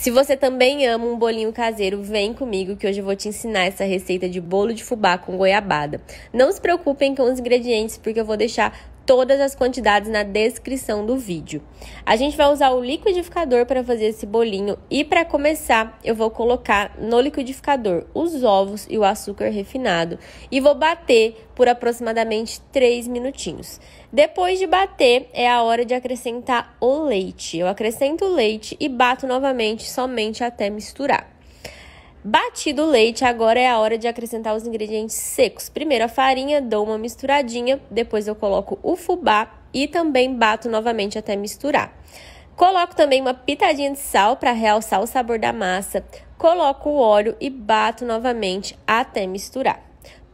Se você também ama um bolinho caseiro, vem comigo que hoje eu vou te ensinar essa receita de bolo de fubá com goiabada. Não se preocupem com os ingredientes, porque eu vou deixar todas as quantidades na descrição do vídeo. A gente vai usar o liquidificador para fazer esse bolinho e para começar eu vou colocar no liquidificador os ovos e o açúcar refinado e vou bater por aproximadamente 3 minutinhos. Depois de bater, é a hora de acrescentar o leite. Eu acrescento o leite e bato novamente somente até misturar. Batido o leite, agora é a hora de acrescentar os ingredientes secos. Primeiro a farinha, dou uma misturadinha, depois eu coloco o fubá e também bato novamente até misturar. Coloco também uma pitadinha de sal para realçar o sabor da massa. Coloco o óleo e bato novamente até misturar.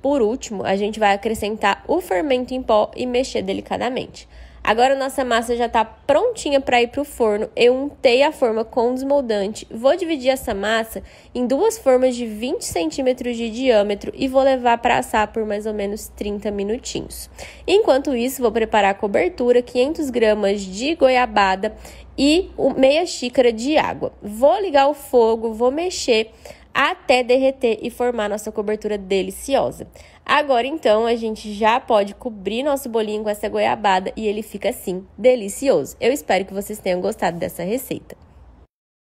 Por último, a gente vai acrescentar o fermento em pó e mexer delicadamente. Agora nossa massa já está prontinha para ir para o forno. Eu untei a forma com desmoldante. Vou dividir essa massa em duas formas de 20 centímetros de diâmetro e vou levar para assar por mais ou menos 30 minutinhos. Enquanto isso, vou preparar a cobertura, 500 gramas de goiabada e meia xícara de água. Vou ligar o fogo, vou mexer até derreter e formar nossa cobertura deliciosa. Agora então a gente já pode cobrir nosso bolinho com essa goiabada e ele fica assim delicioso. Eu espero que vocês tenham gostado dessa receita.